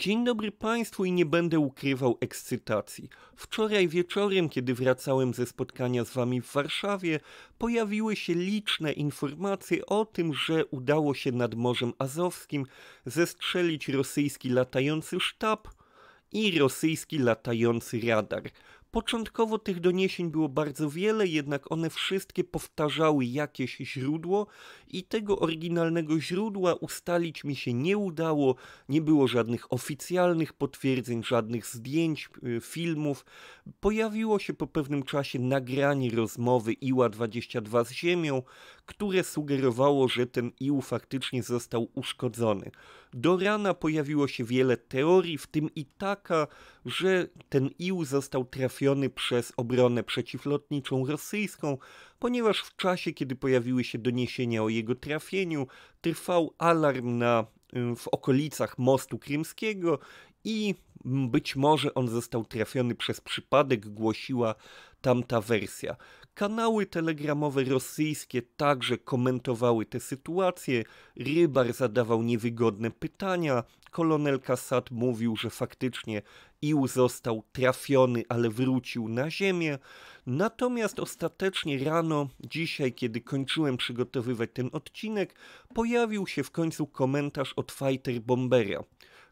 Dzień dobry Państwu i nie będę ukrywał ekscytacji. Wczoraj wieczorem, kiedy wracałem ze spotkania z Wami w Warszawie, pojawiły się liczne informacje o tym, że udało się nad Morzem Azowskim zestrzelić rosyjski latający sztab i rosyjski latający radar. Początkowo tych doniesień było bardzo wiele, jednak one wszystkie powtarzały jakieś źródło i tego oryginalnego źródła ustalić mi się nie udało. Nie było żadnych oficjalnych potwierdzeń, żadnych zdjęć, y, filmów. Pojawiło się po pewnym czasie nagranie rozmowy Iła 22 z Ziemią, które sugerowało, że ten ił faktycznie został uszkodzony. Do rana pojawiło się wiele teorii, w tym i taka, że ten ił został trafiony przez obronę przeciwlotniczą rosyjską, ponieważ w czasie, kiedy pojawiły się doniesienia o jego trafieniu, trwał alarm na, y, w okolicach mostu krymskiego i być może on został trafiony przez przypadek, głosiła tamta wersja. Kanały telegramowe rosyjskie także komentowały tę sytuację. Rybar zadawał niewygodne pytania. Kolonel Kasat mówił, że faktycznie Ił został trafiony, ale wrócił na ziemię. Natomiast ostatecznie rano, dzisiaj, kiedy kończyłem przygotowywać ten odcinek, pojawił się w końcu komentarz od Fighter Bombera.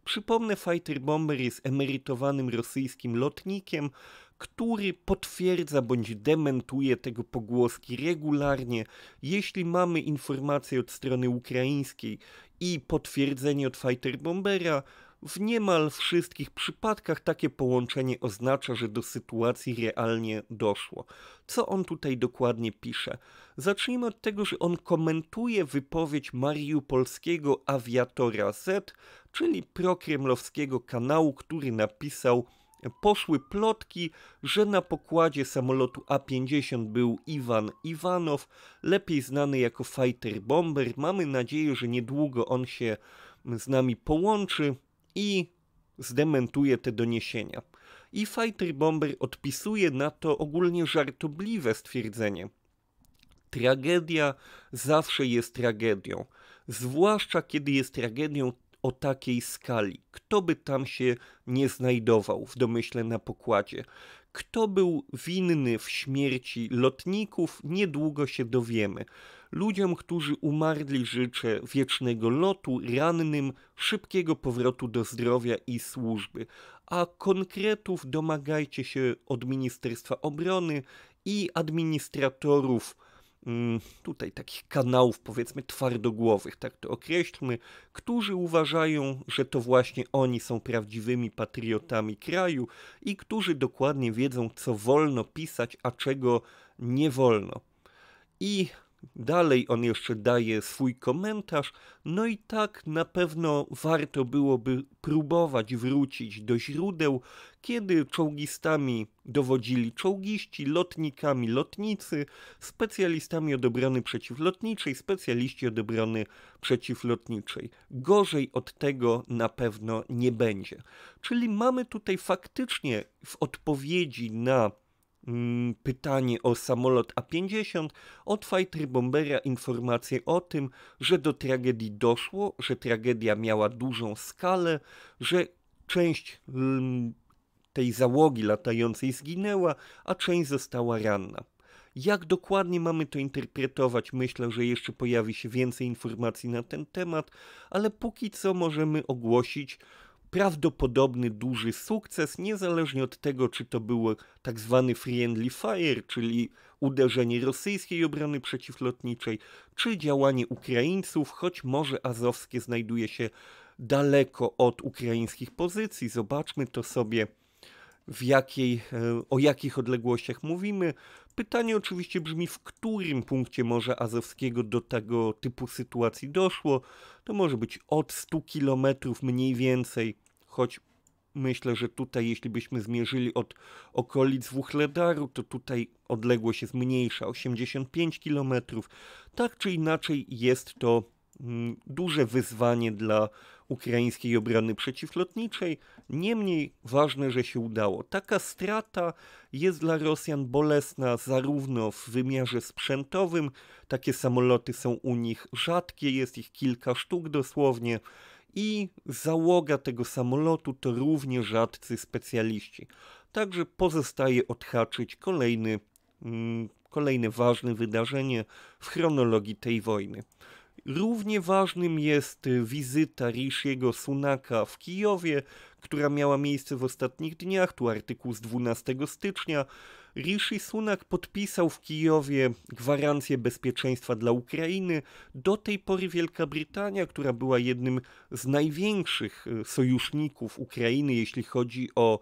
Przypomnę, Fighter Bomber jest emerytowanym rosyjskim lotnikiem, który potwierdza bądź dementuje tego pogłoski regularnie. Jeśli mamy informacje od strony ukraińskiej i potwierdzenie od Fighter Bombera, w niemal wszystkich przypadkach takie połączenie oznacza, że do sytuacji realnie doszło. Co on tutaj dokładnie pisze? Zacznijmy od tego, że on komentuje wypowiedź mariupolskiego awiatora Z, czyli prokremlowskiego kanału, który napisał poszły plotki, że na pokładzie samolotu A-50 był Iwan Iwanow, lepiej znany jako fighter bomber. Mamy nadzieję, że niedługo on się z nami połączy i zdementuje te doniesienia. I fighter bomber odpisuje na to ogólnie żartobliwe stwierdzenie. Tragedia zawsze jest tragedią, zwłaszcza kiedy jest tragedią o takiej skali. Kto by tam się nie znajdował w domyśle na pokładzie? Kto był winny w śmierci lotników, niedługo się dowiemy. Ludziom, którzy umarli, życzę wiecznego lotu, rannym szybkiego powrotu do zdrowia i służby. A konkretów domagajcie się od Ministerstwa Obrony i administratorów Mm, tutaj takich kanałów, powiedzmy, twardogłowych, tak to określmy, którzy uważają, że to właśnie oni są prawdziwymi patriotami kraju i którzy dokładnie wiedzą, co wolno pisać, a czego nie wolno. I Dalej on jeszcze daje swój komentarz. No i tak na pewno warto byłoby próbować wrócić do źródeł, kiedy czołgistami dowodzili czołgiści, lotnikami lotnicy, specjalistami od obrony przeciwlotniczej, specjaliści od obrony przeciwlotniczej. Gorzej od tego na pewno nie będzie. Czyli mamy tutaj faktycznie w odpowiedzi na Mm, pytanie o samolot A50, od Bombera informacje o tym, że do tragedii doszło, że tragedia miała dużą skalę, że część mm, tej załogi latającej zginęła, a część została ranna. Jak dokładnie mamy to interpretować? Myślę, że jeszcze pojawi się więcej informacji na ten temat, ale póki co możemy ogłosić, prawdopodobny duży sukces, niezależnie od tego, czy to było tak zwany friendly fire, czyli uderzenie rosyjskiej obrony przeciwlotniczej, czy działanie Ukraińców, choć Morze Azowskie znajduje się daleko od ukraińskich pozycji. Zobaczmy to sobie w jakiej, e, o jakich odległościach mówimy. Pytanie oczywiście brzmi, w którym punkcie Morza Azowskiego do tego typu sytuacji doszło. To może być od 100 km mniej więcej, choć myślę, że tutaj, jeśli byśmy zmierzyli od okolic Wuchledaru, to tutaj odległość jest mniejsza, 85 km. Tak czy inaczej jest to Mm, duże wyzwanie dla ukraińskiej obrony przeciwlotniczej. Niemniej ważne, że się udało. Taka strata jest dla Rosjan bolesna zarówno w wymiarze sprzętowym, takie samoloty są u nich rzadkie, jest ich kilka sztuk dosłownie, i załoga tego samolotu to również rzadcy specjaliści. Także pozostaje odhaczyć kolejny, mm, kolejne ważne wydarzenie w chronologii tej wojny. Równie ważnym jest y, wizyta Rishiego Sunaka w Kijowie, która miała miejsce w ostatnich dniach, tu artykuł z 12 stycznia. Rishi Sunak podpisał w Kijowie gwarancję bezpieczeństwa dla Ukrainy. Do tej pory Wielka Brytania, która była jednym z największych y, sojuszników Ukrainy, jeśli chodzi o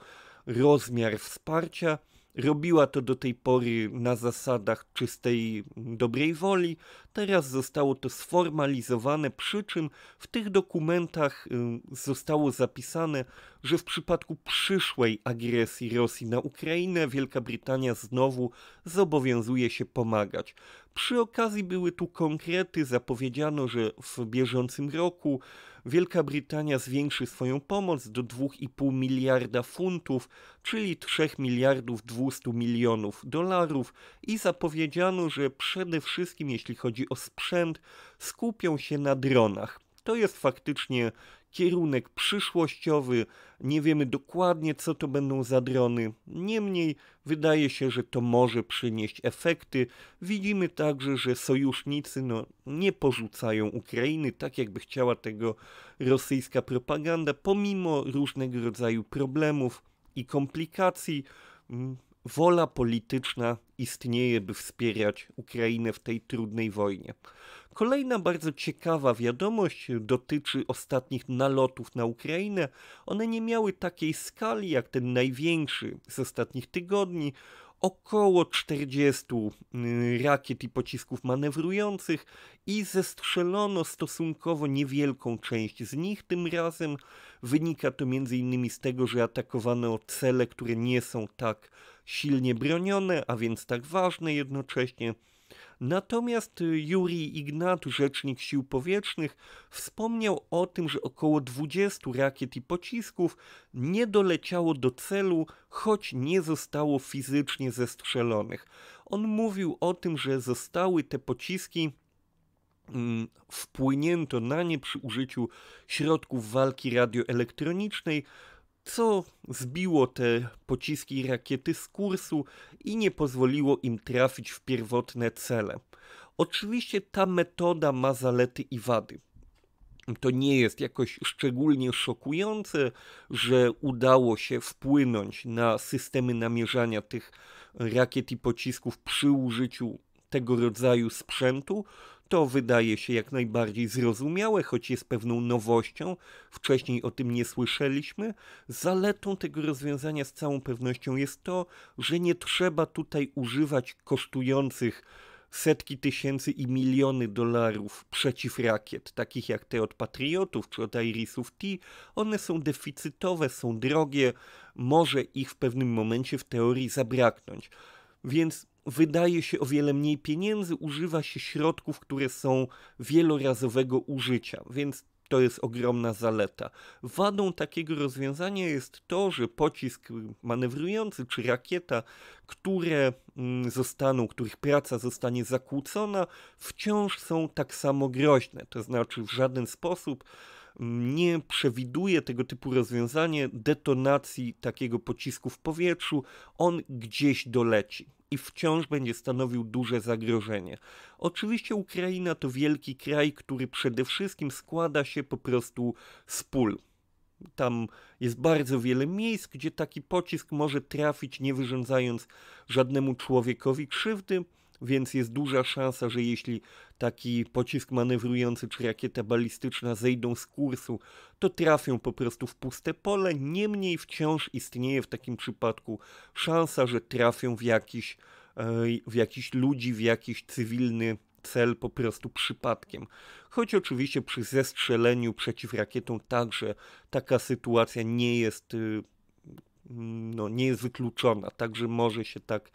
rozmiar wsparcia, robiła to do tej pory na zasadach czystej dobrej woli. Teraz zostało to sformalizowane, przy czym w tych dokumentach y, zostało zapisane, że w przypadku przyszłej agresji Rosji na Ukrainę Wielka Brytania znowu zobowiązuje się pomagać. Przy okazji były tu konkrety, zapowiedziano, że w bieżącym roku Wielka Brytania zwiększy swoją pomoc do 2,5 miliarda funtów, czyli 3 miliardów 200 milionów dolarów i zapowiedziano, że przede wszystkim jeśli chodzi o sprzęt, skupią się na dronach. To jest faktycznie kierunek przyszłościowy. Nie wiemy dokładnie, co to będą za drony. Niemniej wydaje się, że to może przynieść efekty. Widzimy także, że sojusznicy no, nie porzucają Ukrainy tak, jakby chciała tego rosyjska propaganda, pomimo różnego rodzaju problemów i komplikacji. Mm, wola polityczna istnieje, by wspierać Ukrainę w tej trudnej wojnie. Kolejna bardzo ciekawa wiadomość dotyczy ostatnich nalotów na Ukrainę. One nie miały takiej skali jak ten największy z ostatnich tygodni. Około 40 y, rakiet i pocisków manewrujących i zestrzelono stosunkowo niewielką część z nich tym razem. Wynika to m.in. z tego, że atakowano cele, które nie są tak silnie bronione, a więc tak ważne jednocześnie. Natomiast y, Juri Ignat, rzecznik sił powietrznych, wspomniał o tym, że około 20 rakiet i pocisków nie doleciało do celu, choć nie zostało fizycznie zestrzelonych. On mówił o tym, że zostały te pociski mm, wpłynięto na nie przy użyciu środków walki radioelektronicznej, co zbiło te pociski i rakiety z kursu i nie pozwoliło im trafić w pierwotne cele. Oczywiście ta metoda ma zalety i wady. To nie jest jakoś szczególnie szokujące, że udało się wpłynąć na systemy namierzania tych rakiet i pocisków przy użyciu tego rodzaju sprzętu, to wydaje się jak najbardziej zrozumiałe, choć jest pewną nowością, wcześniej o tym nie słyszeliśmy. Zaletą tego rozwiązania z całą pewnością jest to, że nie trzeba tutaj używać kosztujących setki tysięcy i miliony dolarów przeciwrakiet, takich jak te od Patriotów czy od Irisów T, one są deficytowe, są drogie, może ich w pewnym momencie w teorii zabraknąć. Więc wydaje się o wiele mniej pieniędzy, używa się środków, które są wielorazowego użycia, więc to jest ogromna zaleta. Wadą takiego rozwiązania jest to, że pocisk manewrujący czy rakieta, które mm, zostaną, których praca zostanie zakłócona, wciąż są tak samo groźne. To znaczy w żaden sposób mm, nie przewiduje tego typu rozwiązanie detonacji takiego pocisku w powietrzu, on gdzieś doleci i wciąż będzie stanowił duże zagrożenie. Oczywiście Ukraina to wielki kraj, który przede wszystkim składa się po prostu z pól. Tam jest bardzo wiele miejsc, gdzie taki pocisk może trafić, nie wyrządzając żadnemu człowiekowi krzywdy więc jest duża szansa, że jeśli taki pocisk manewrujący czy rakieta balistyczna zejdą z kursu, to trafią po prostu w puste pole. Niemniej wciąż istnieje w takim przypadku szansa, że trafią w jakiś, e, w jakiś ludzi, w jakiś cywilny cel po prostu przypadkiem. Choć oczywiście przy zestrzeleniu przeciw rakietom także taka sytuacja nie jest y, no, nie jest wykluczona, także może się tak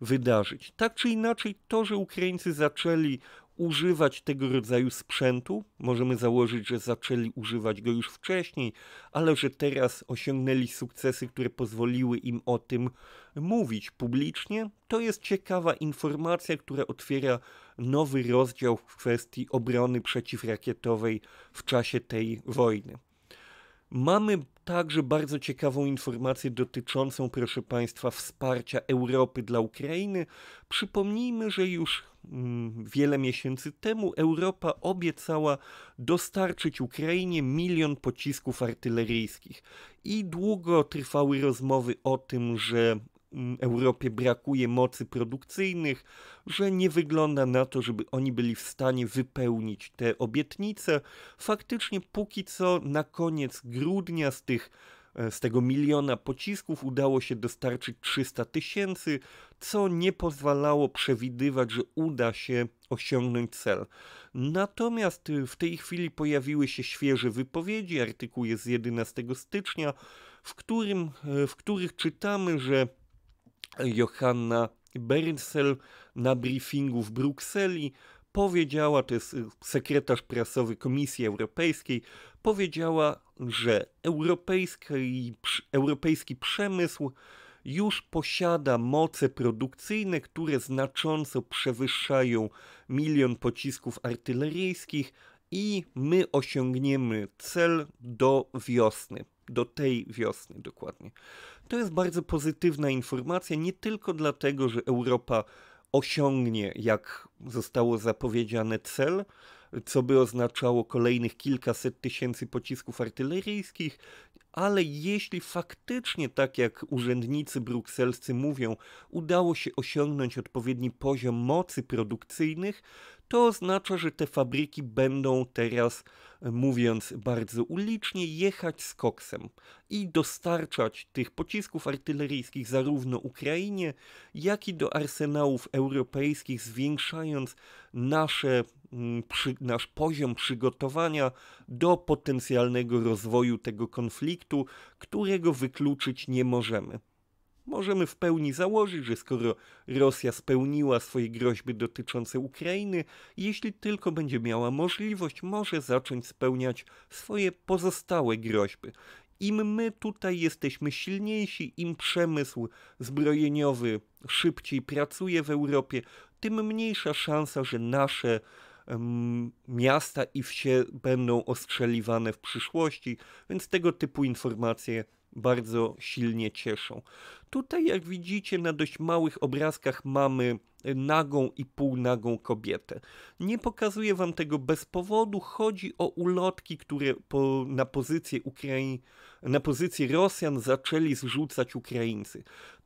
wydarzyć. Tak czy inaczej, to, że Ukraińcy zaczęli używać tego rodzaju sprzętu. Możemy założyć, że zaczęli używać go już wcześniej, ale że teraz osiągnęli sukcesy, które pozwoliły im o tym mówić publicznie. To jest ciekawa informacja, która otwiera nowy rozdział w kwestii obrony przeciwrakietowej w czasie tej wojny. Mamy także bardzo ciekawą informację dotyczącą, proszę Państwa, wsparcia Europy dla Ukrainy. Przypomnijmy, że już mm, wiele miesięcy temu Europa obiecała dostarczyć Ukrainie milion pocisków artyleryjskich. I długo trwały rozmowy o tym, że Mm, Europie brakuje mocy produkcyjnych, że nie wygląda na to, żeby oni byli w stanie wypełnić te obietnice. Faktycznie póki co na koniec grudnia z tych e, z tego miliona pocisków udało się dostarczyć 300 tysięcy, co nie pozwalało przewidywać, że uda się osiągnąć cel. Natomiast e, w tej chwili pojawiły się świeże wypowiedzi, artykuł jest z 11 stycznia, w, którym, e, w których czytamy, że Johanna Bernsel na briefingu w Brukseli powiedziała, to jest y, sekretarz prasowy Komisji Europejskiej, powiedziała, że europejski, europejski przemysł już posiada moce produkcyjne, które znacząco przewyższają milion pocisków artyleryjskich i my osiągniemy cel do wiosny, do tej wiosny dokładnie. To jest bardzo pozytywna informacja, nie tylko dlatego, że Europa osiągnie, jak zostało zapowiedziane, cel, co by oznaczało kolejnych kilkaset tysięcy pocisków artyleryjskich, ale jeśli faktycznie, tak jak urzędnicy brukselscy mówią, udało się osiągnąć odpowiedni poziom mocy produkcyjnych, to oznacza, że te fabryki będą teraz, e, mówiąc bardzo ulicznie, jechać z koksem i dostarczać tych pocisków artyleryjskich zarówno Ukrainie, jak i do arsenałów europejskich, zwiększając nasze, mm, przy, nasz poziom przygotowania do potencjalnego rozwoju tego konfliktu, którego wykluczyć nie możemy. Możemy w pełni założyć, że skoro Rosja spełniła swoje groźby dotyczące Ukrainy, jeśli tylko będzie miała możliwość, może zacząć spełniać swoje pozostałe groźby. Im my tutaj jesteśmy silniejsi, im przemysł zbrojeniowy szybciej pracuje w Europie, tym mniejsza szansa, że nasze miasta i wsie będą ostrzeliwane w przyszłości, więc tego typu informacje bardzo silnie cieszą. Tutaj, jak widzicie, na dość małych obrazkach mamy nagą i półnagą kobietę. Nie pokazuję wam tego bez powodu. Chodzi o ulotki, które po, na, pozycję Ukrai na pozycję Rosjan zaczęli zrzucać Ukraińcy.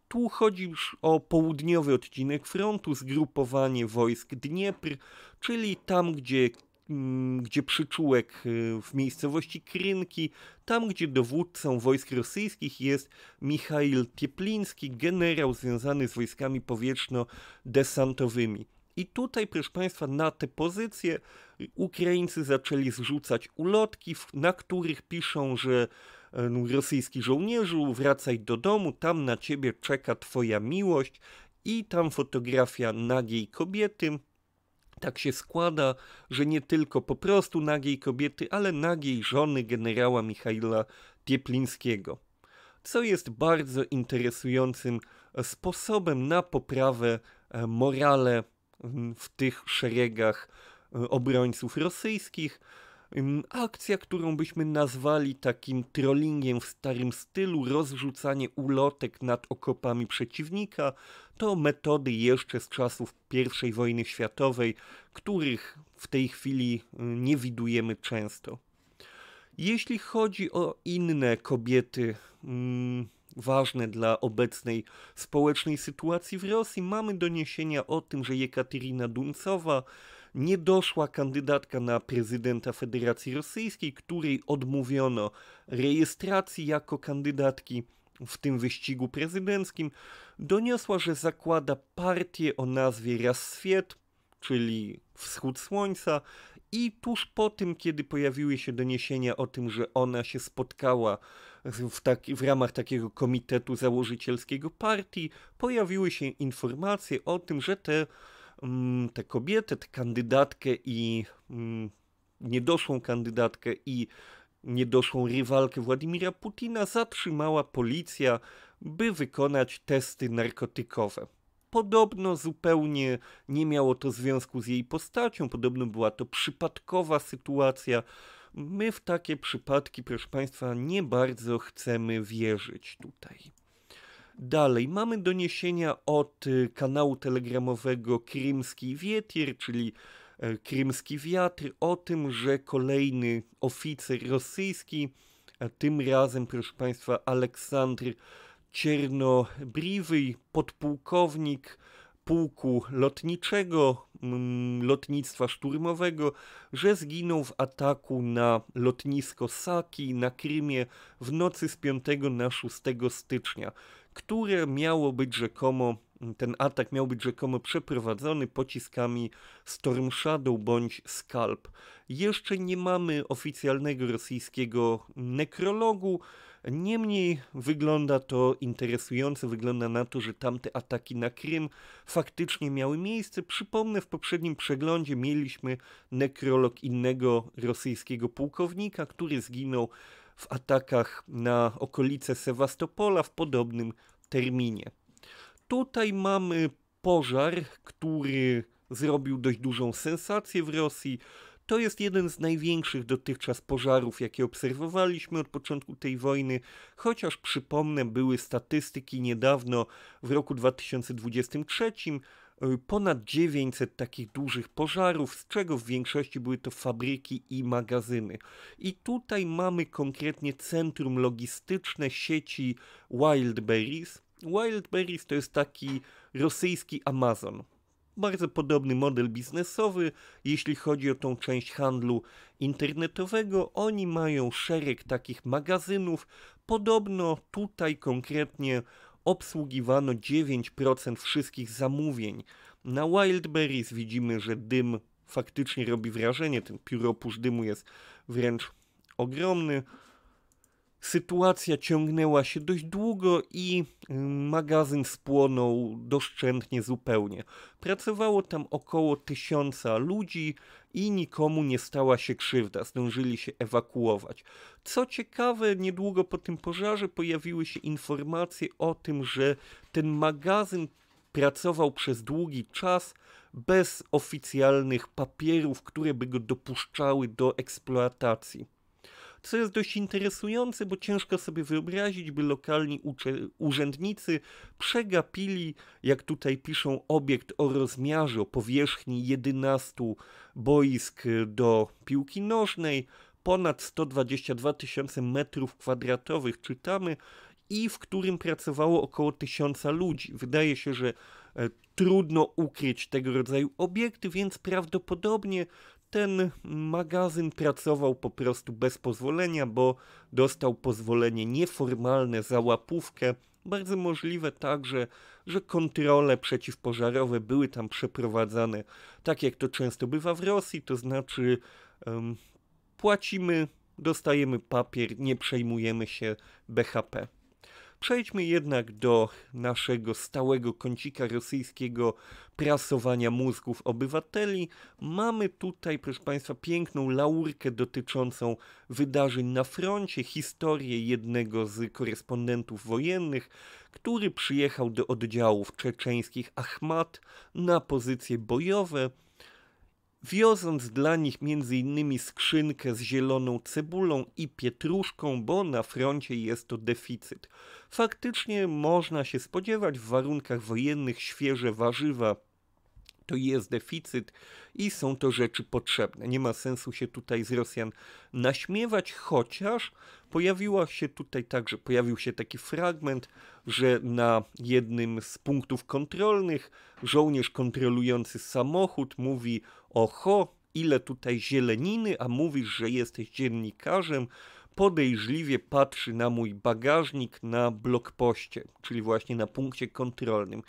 Tu chodzi już o południowy odcinek frontu, zgrupowanie wojsk Dniepr, czyli tam, gdzie Mm, gdzie przyczółek y, w miejscowości Krynki, tam gdzie dowódcą wojsk rosyjskich jest Michail Piepliński, generał związany z wojskami powietrzno-desantowymi. I tutaj, proszę Państwa, na te pozycje y, Ukraińcy zaczęli zrzucać ulotki, na których piszą, że e, no, rosyjski żołnierzu, wracaj do domu, tam na ciebie czeka twoja miłość. I tam fotografia nagiej kobiety, tak się składa, że nie tylko po prostu nagiej kobiety, ale nagiej żony generała Michaila Pieplińskiego, co jest bardzo interesującym sposobem na poprawę e, morale w tych szeregach e, obrońców rosyjskich, Akcja, którą byśmy nazwali takim trollingiem w starym stylu, rozrzucanie ulotek nad okopami przeciwnika, to metody jeszcze z czasów I wojny światowej, których w tej chwili nie widujemy często. Jeśli chodzi o inne kobiety mm, ważne dla obecnej społecznej sytuacji w Rosji, mamy doniesienia o tym, że Jekaterina Duncowa nie doszła kandydatka na prezydenta Federacji Rosyjskiej, której odmówiono rejestracji jako kandydatki w tym wyścigu prezydenckim, doniosła, że zakłada partię o nazwie Rassvet, czyli Wschód Słońca, i tuż po tym, kiedy pojawiły się doniesienia o tym, że ona się spotkała w, taki, w, ramach takiego komitetu założycielskiego partii, pojawiły się informacje o tym, że te Mm, tę kobietę, tę kandydatkę i mm, niedoszłą kandydatkę i niedoszłą rywalkę Władimira Putina zatrzymała policja, by wykonać testy narkotykowe. Podobno zupełnie nie miało to związku z jej postacią, podobno była to przypadkowa sytuacja. My w takie przypadki, proszę Państwa, nie bardzo chcemy wierzyć tutaj. Dalej, mamy doniesienia od y, kanału telegramowego Krymski Wietier, czyli e, Krymski Wiatr, o tym, że kolejny oficer rosyjski, tym razem, proszę Państwa, Aleksandr Czernobriwy, podpułkownik pułku lotniczego, mm, lotnictwa szturmowego, że zginął w ataku na lotnisko Saki na Krymie w nocy z 5 na 6 stycznia które miało być rzekomo, mm, ten atak miał być rzekomo przeprowadzony pociskami Storm Shadow bądź Scalp. Jeszcze nie mamy oficjalnego rosyjskiego nekrologu, niemniej wygląda to interesująco, wygląda na to, że tamte ataki na Krym faktycznie miały miejsce. Przypomnę, w poprzednim przeglądzie mieliśmy nekrolog innego rosyjskiego pułkownika, który zginął w atakach na okolice Sewastopola w podobnym terminie. Tutaj mamy pożar, który zrobił dość dużą sensację w Rosji. To jest jeden z największych dotychczas pożarów, jakie obserwowaliśmy od początku tej wojny, chociaż przypomnę, były statystyki niedawno w roku 2023 Y, ponad 900 takich dużych pożarów, z czego w większości były to fabryki i magazyny. I tutaj mamy konkretnie centrum logistyczne sieci Wildberries. Wildberries to jest taki rosyjski Amazon. Bardzo podobny model biznesowy, jeśli chodzi o tą część handlu internetowego. Oni mają szereg takich magazynów. Podobno tutaj konkretnie obsługiwano 9% wszystkich zamówień. Na Wildberries widzimy, że dym faktycznie robi wrażenie, ten pióropusz dymu jest wręcz ogromny. Sytuacja ciągnęła się dość długo i mm, magazyn spłonął doszczętnie zupełnie. Pracowało tam około tysiąca ludzi i nikomu nie stała się krzywda, zdążyli się ewakuować. Co ciekawe, niedługo po tym pożarze pojawiły się informacje o tym, że ten magazyn pracował przez długi czas bez oficjalnych papierów, które by go dopuszczały do eksploatacji co jest dość interesujące, bo ciężko sobie wyobrazić, by lokalni urzędnicy przegapili, jak tutaj piszą, obiekt o rozmiarze, o powierzchni 11 boisk do piłki nożnej, ponad 122 tysiące metrów kwadratowych, czytamy, i w którym pracowało około tysiąca ludzi. Wydaje się, że e, trudno ukryć tego rodzaju obiekty, więc prawdopodobnie ten magazyn pracował po prostu bez pozwolenia, bo dostał pozwolenie nieformalne za łapówkę. Bardzo możliwe także, że kontrole przeciwpożarowe były tam przeprowadzane tak jak to często bywa w Rosji, to znaczy um, płacimy, dostajemy papier, nie przejmujemy się BHP. Przejdźmy jednak do naszego stałego kącika rosyjskiego prasowania mózgów obywateli. Mamy tutaj, proszę Państwa, piękną laurkę dotyczącą wydarzeń na froncie, historię jednego z korespondentów wojennych, który przyjechał do oddziałów czeczeńskich Ahmad na pozycje bojowe. Wioząc dla nich m.in. skrzynkę z zieloną cebulą i pietruszką, bo na froncie jest to deficyt. Faktycznie można się spodziewać w warunkach wojennych świeże warzywa to jest deficyt i są to rzeczy potrzebne. Nie ma sensu się tutaj z Rosjan naśmiewać, chociaż pojawiła się tutaj także, pojawił się taki fragment, że na jednym z punktów kontrolnych żołnierz kontrolujący samochód mówi oho, ile tutaj zieleniny, a mówisz, że jesteś dziennikarzem, podejrzliwie patrzy na mój bagażnik na blokpoście, czyli właśnie na punkcie kontrolnym.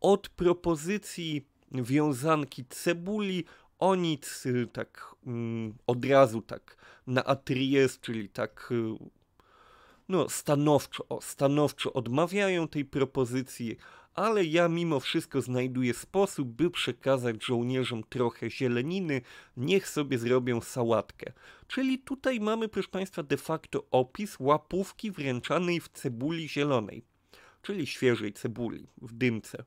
Od propozycji wiązanki cebuli, oni y, tak mm, od razu tak na atries, czyli tak y, no, stanowczo, stanowczo odmawiają tej propozycji, ale ja mimo wszystko znajduję sposób, by przekazać żołnierzom trochę zieleniny, niech sobie zrobią sałatkę. Czyli tutaj mamy, proszę Państwa, de facto opis łapówki wręczanej w cebuli zielonej, czyli świeżej cebuli w dymce.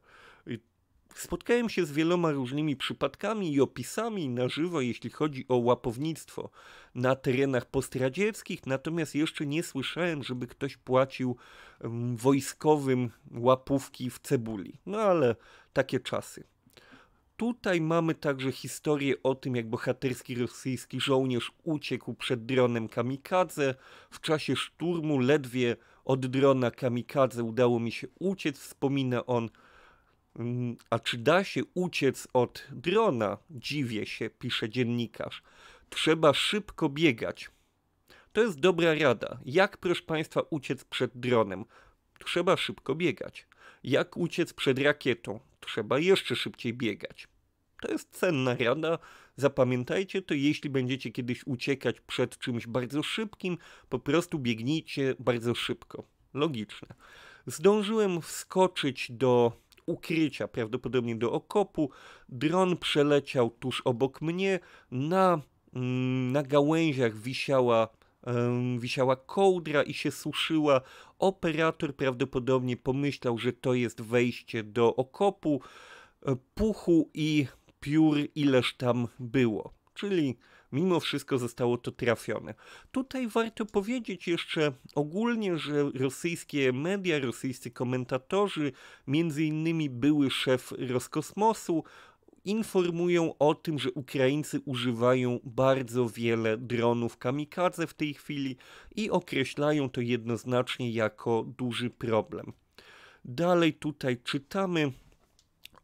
Spotkałem się z wieloma różnymi przypadkami i opisami na żywo, jeśli chodzi o łapownictwo na terenach postradzieckich, natomiast jeszcze nie słyszałem, żeby ktoś płacił wojskowym łapówki w cebuli. No ale takie czasy. Tutaj mamy także historię o tym, jak bohaterski rosyjski żołnierz uciekł przed dronem kamikadze. W czasie szturmu ledwie od drona kamikadze udało mi się uciec, wspomina on Mm, a czy da się uciec od drona? Dziwię się, pisze dziennikarz. Trzeba szybko biegać. To jest dobra rada. Jak, proszę Państwa, uciec przed dronem? Trzeba szybko biegać. Jak uciec przed rakietą? Trzeba jeszcze szybciej biegać. To jest cenna rada. Zapamiętajcie to, jeśli będziecie kiedyś uciekać przed czymś bardzo szybkim, po prostu biegnijcie bardzo szybko. Logiczne. Zdążyłem wskoczyć do ukrycia, prawdopodobnie do okopu. Dron przeleciał tuż obok mnie. Na, mm, na gałęziach wisiała, wisiała kołdra i się suszyła. Operator prawdopodobnie pomyślał, że to jest wejście do okopu, e, puchu i piór, ileż tam było. Czyli mimo wszystko zostało to trafione. Tutaj warto powiedzieć jeszcze ogólnie, że rosyjskie media, rosyjscy komentatorzy, między innymi były szef Roskosmosu, informują o tym, że Ukraińcy używają bardzo wiele dronów kamikadze w tej chwili i określają to jednoznacznie jako duży problem. Dalej tutaj czytamy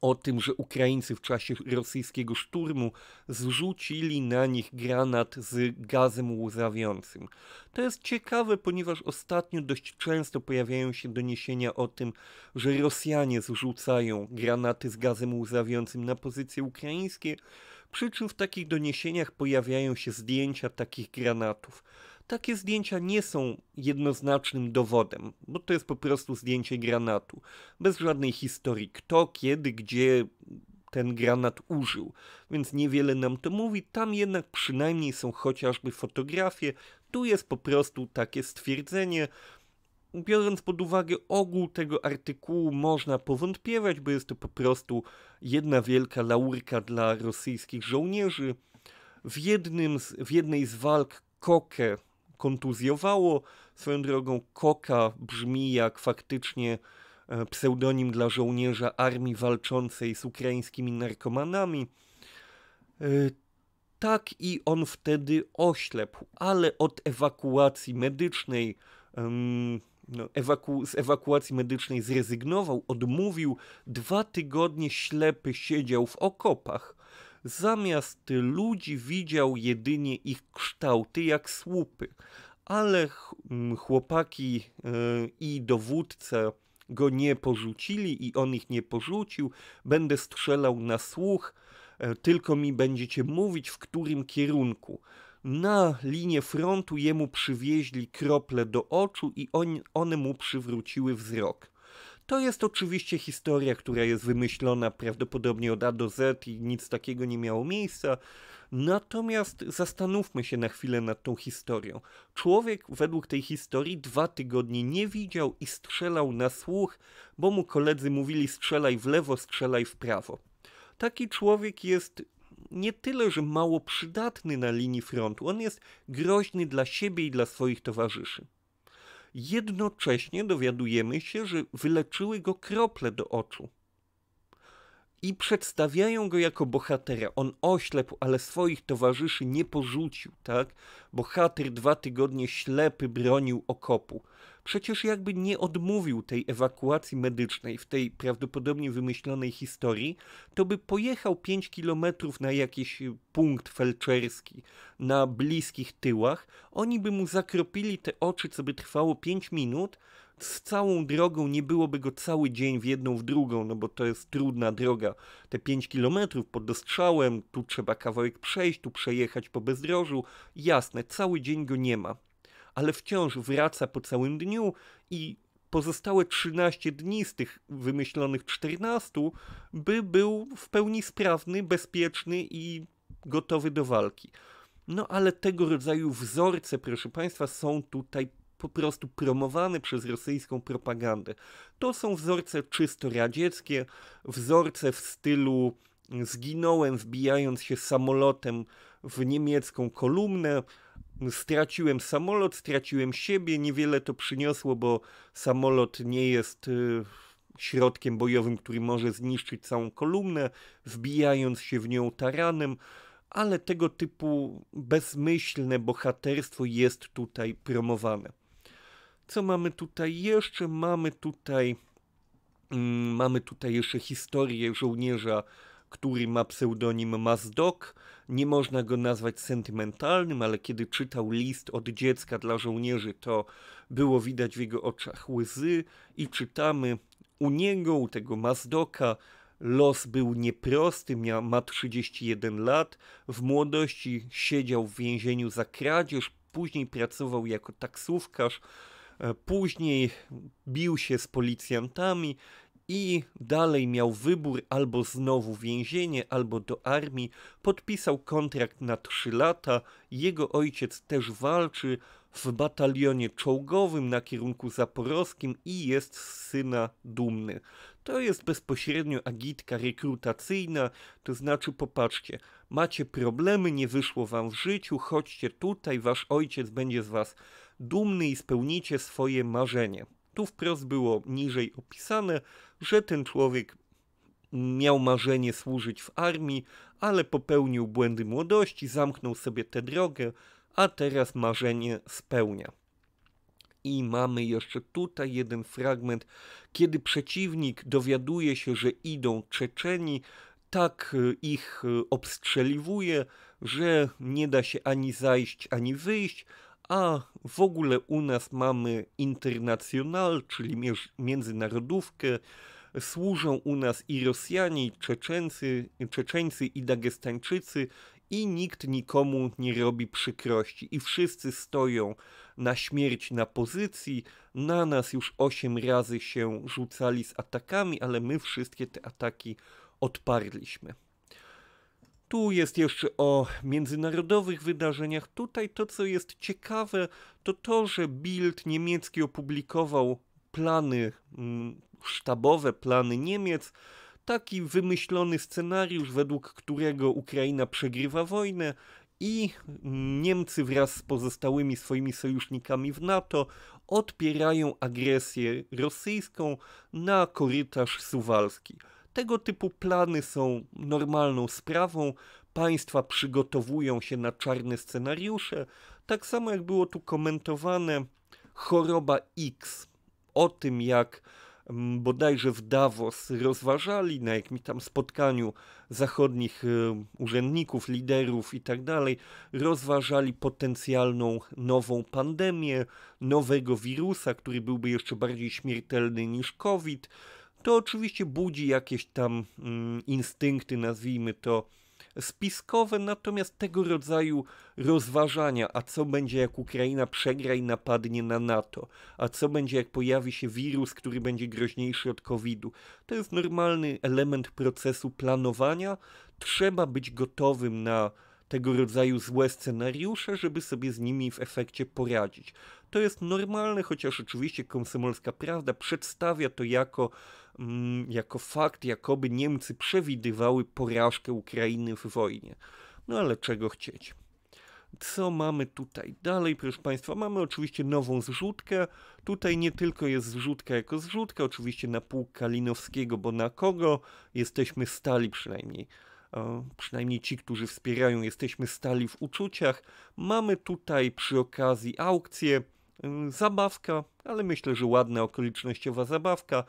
o tym, że Ukraińcy w czasie rosyjskiego szturmu zrzucili na nich granat z gazem łzawiącym. To jest ciekawe, ponieważ ostatnio dość często pojawiają się doniesienia o tym, że Rosjanie zrzucają granaty z gazem łzawiącym na pozycje ukraińskie, przy czym w takich doniesieniach pojawiają się zdjęcia takich granatów takie zdjęcia nie są jednoznacznym dowodem, bo to jest po prostu zdjęcie granatu. Bez żadnej historii, kto, kiedy, gdzie ten granat użył, więc niewiele nam to mówi. Tam jednak przynajmniej są chociażby fotografie. Tu jest po prostu takie stwierdzenie. Biorąc pod uwagę ogół tego artykułu, można powątpiewać, bo jest to po prostu jedna wielka laurka dla rosyjskich żołnierzy. W, jednym z, w jednej z walk Koke, kontuzjowało. Swoją drogą Koka brzmi jak faktycznie e, pseudonim dla żołnierza armii walczącej z ukraińskimi narkomanami. E, tak i on wtedy oślepł, ale od ewakuacji medycznej no, ewaku z ewakuacji medycznej zrezygnował, odmówił. Dwa tygodnie ślepy siedział w okopach. Zamiast ludzi widział jedynie ich kształty jak słupy, ale chłopaki e, i dowódca go nie porzucili i on ich nie porzucił. Będę strzelał na słuch, e, tylko mi będziecie mówić, w którym kierunku. Na linię frontu jemu przywieźli krople do oczu i on, one mu przywróciły wzrok. To jest oczywiście historia, która jest wymyślona prawdopodobnie od A do Z i nic takiego nie miało miejsca. Natomiast zastanówmy się na chwilę nad tą historią. Człowiek według tej historii dwa tygodnie nie widział i strzelał na słuch, bo mu koledzy mówili strzelaj w lewo, strzelaj w prawo. Taki człowiek jest nie tyle, że mało przydatny na linii frontu, on jest groźny dla siebie i dla swoich towarzyszy. Jednocześnie dowiadujemy się, że wyleczyły go krople do oczu. I przedstawiają go jako bohatera. On oślepł, ale swoich towarzyszy nie porzucił, tak? Bohater dwa tygodnie ślepy bronił okopu przecież jakby nie odmówił tej ewakuacji medycznej w tej prawdopodobnie wymyślonej historii, to by pojechał 5 kilometrów na jakiś punkt felczerski na bliskich tyłach, oni by mu zakropili te oczy, co by trwało 5 minut, z całą drogą, nie byłoby go cały dzień w jedną, w drugą, no bo to jest trudna droga. Te 5 kilometrów pod ostrzałem, tu trzeba kawałek przejść, tu przejechać po bezdrożu. Jasne, cały dzień go nie ma ale wciąż wraca po całym dniu i pozostałe 13 dni z tych wymyślonych 14, by był w pełni sprawny, bezpieczny i gotowy do walki. No ale tego rodzaju wzorce, proszę Państwa, są tutaj po prostu promowane przez rosyjską propagandę. To są wzorce czysto radzieckie, wzorce w stylu zginąłem wbijając się samolotem w niemiecką kolumnę, no, straciłem samolot, straciłem siebie, niewiele to przyniosło, bo samolot nie jest y, środkiem bojowym, który może zniszczyć całą kolumnę, wbijając się w nią taranem, ale tego typu bezmyślne bohaterstwo jest tutaj promowane. Co mamy tutaj jeszcze? Mamy tutaj, mm, mamy tutaj jeszcze historię żołnierza który ma pseudonim Mazdok. Nie można go nazwać sentymentalnym, ale kiedy czytał list od dziecka dla żołnierzy, to było widać w jego oczach łzy i czytamy u niego, u tego Mazdoka, Los był nieprosty, miał, ma 31 lat, w młodości siedział w więzieniu za kradzież, później pracował jako taksówkarz, e, później bił się z policjantami i dalej miał wybór albo znowu więzienie, albo do armii. Podpisał kontrakt na 3 lata. Jego ojciec też walczy w batalionie czołgowym na kierunku zaporowskim i jest z syna dumny. To jest bezpośrednio agitka rekrutacyjna, to znaczy popatrzcie, macie problemy, nie wyszło wam w życiu, chodźcie tutaj, wasz ojciec będzie z was dumny i spełnicie swoje marzenie. Tu wprost było niżej opisane, że ten człowiek miał marzenie służyć w armii, ale popełnił błędy młodości, zamknął sobie tę drogę, a teraz marzenie spełnia. I mamy jeszcze tutaj jeden fragment, kiedy przeciwnik dowiaduje się, że idą Czeczeni, tak y, ich y, obstrzeliwuje, że nie da się ani zajść, ani wyjść, a w ogóle u nas mamy internacjonal, czyli międzynarodówkę, służą u nas i Rosjanie, i Czeczency, Czeczeńcy, i Dagestańczycy, i nikt nikomu nie robi przykrości, i wszyscy stoją na śmierć na pozycji. Na nas już osiem razy się rzucali z atakami, ale my wszystkie te ataki odparliśmy. Tu jest jeszcze o międzynarodowych wydarzeniach. Tutaj to, co jest ciekawe, to to, że Bild niemiecki opublikował plany mm, sztabowe, plany Niemiec. Taki wymyślony scenariusz, według którego Ukraina przegrywa wojnę i Niemcy wraz z pozostałymi swoimi sojusznikami w NATO odpierają agresję rosyjską na korytarz suwalski. Tego typu plany są normalną sprawą. Państwa przygotowują się na czarne scenariusze. Tak samo jak było tu komentowane, choroba X o tym, jak mm, bodajże w Davos rozważali na jakimś tam spotkaniu zachodnich y, urzędników, liderów i tak dalej, rozważali potencjalną nową pandemię, nowego wirusa, który byłby jeszcze bardziej śmiertelny niż COVID to oczywiście budzi jakieś tam mm, instynkty, nazwijmy to spiskowe, natomiast tego rodzaju rozważania, a co będzie jak Ukraina przegra i napadnie na NATO, a co będzie jak pojawi się wirus, który będzie groźniejszy od COVID-u, to jest normalny element procesu planowania. Trzeba być gotowym na tego rodzaju złe scenariusze, żeby sobie z nimi w efekcie poradzić to jest normalne, chociaż oczywiście komsomolska prawda przedstawia to jako, mm, jako fakt, jakoby Niemcy przewidywały porażkę Ukrainy w wojnie. No ale czego chcieć? Co mamy tutaj dalej, proszę Państwa? Mamy oczywiście nową zrzutkę. Tutaj nie tylko jest zrzutka jako zrzutka, oczywiście na pół Kalinowskiego, bo na kogo jesteśmy stali przynajmniej. przynajmniej ci, którzy wspierają, jesteśmy stali w uczuciach. Mamy tutaj przy okazji aukcję Mm, zabawka, ale myślę, że ładna okolicznościowa zabawka,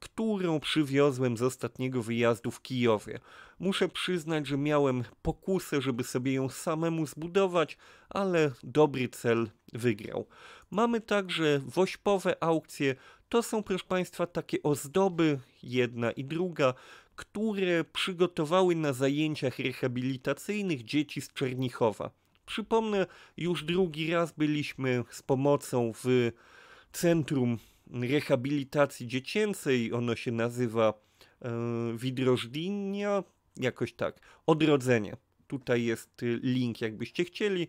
którą przywiozłem z ostatniego wyjazdu w Kijowie. Muszę przyznać, że miałem pokusę, żeby sobie ją samemu zbudować, ale dobry cel wygrał. Mamy także wośpowe aukcje. To są, proszę Państwa, takie ozdoby, jedna i druga, które przygotowały na zajęciach rehabilitacyjnych dzieci z Czernichowa. Przypomnę, już drugi raz byliśmy z pomocą w Centrum Rehabilitacji Dziecięcej. Ono się nazywa e, Widrożdinia, jakoś tak, Odrodzenie. Tutaj jest y, link, jakbyście chcieli.